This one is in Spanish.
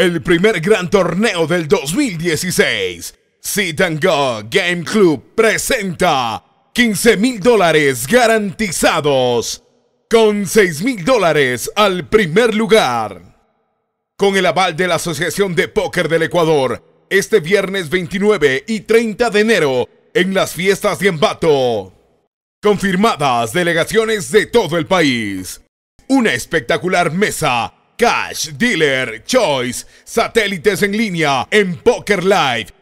el primer gran torneo del 2016. Sit and Go Game Club presenta 15 mil dólares garantizados, con 6 mil dólares al primer lugar. Con el aval de la Asociación de Póker del Ecuador, este viernes 29 y 30 de enero, en las fiestas de Embato. Confirmadas delegaciones de todo el país. Una espectacular mesa Cash, Dealer, Choice, satélites en línea en Poker Live.